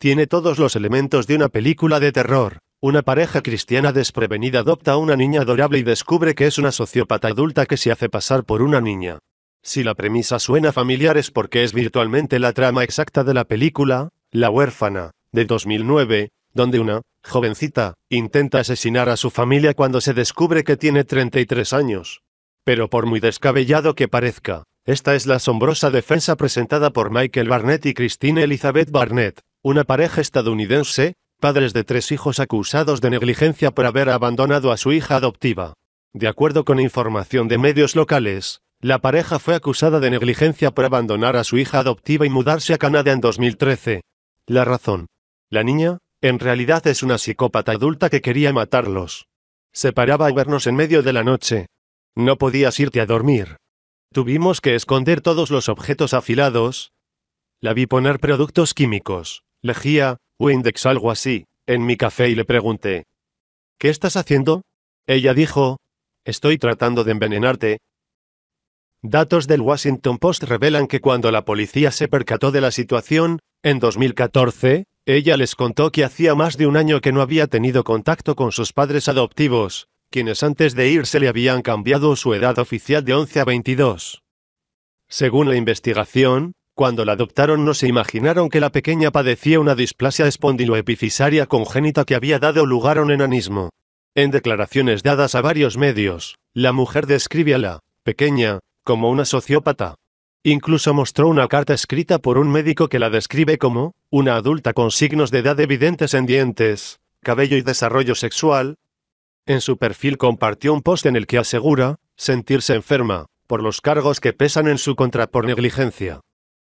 Tiene todos los elementos de una película de terror. Una pareja cristiana desprevenida adopta a una niña adorable y descubre que es una sociópata adulta que se hace pasar por una niña. Si la premisa suena familiar es porque es virtualmente la trama exacta de la película, La huérfana, de 2009, donde una jovencita intenta asesinar a su familia cuando se descubre que tiene 33 años. Pero por muy descabellado que parezca, esta es la asombrosa defensa presentada por Michael Barnett y Christine Elizabeth Barnett, una pareja estadounidense, padres de tres hijos acusados de negligencia por haber abandonado a su hija adoptiva. De acuerdo con información de medios locales, la pareja fue acusada de negligencia por abandonar a su hija adoptiva y mudarse a Canadá en 2013. La razón. La niña, en realidad es una psicópata adulta que quería matarlos. Se paraba a vernos en medio de la noche. No podías irte a dormir. Tuvimos que esconder todos los objetos afilados. La vi poner productos químicos lejía, Windex algo así, en mi café y le pregunté, ¿Qué estás haciendo? Ella dijo, Estoy tratando de envenenarte. Datos del Washington Post revelan que cuando la policía se percató de la situación, en 2014, ella les contó que hacía más de un año que no había tenido contacto con sus padres adoptivos, quienes antes de irse le habían cambiado su edad oficial de 11 a 22. Según la investigación, cuando la adoptaron no se imaginaron que la pequeña padecía una displasia espondiloepifisaria congénita que había dado lugar a un enanismo. En declaraciones dadas a varios medios, la mujer describe a la pequeña como una sociópata. Incluso mostró una carta escrita por un médico que la describe como una adulta con signos de edad evidentes en dientes, cabello y desarrollo sexual. En su perfil compartió un post en el que asegura sentirse enferma por los cargos que pesan en su contra por negligencia.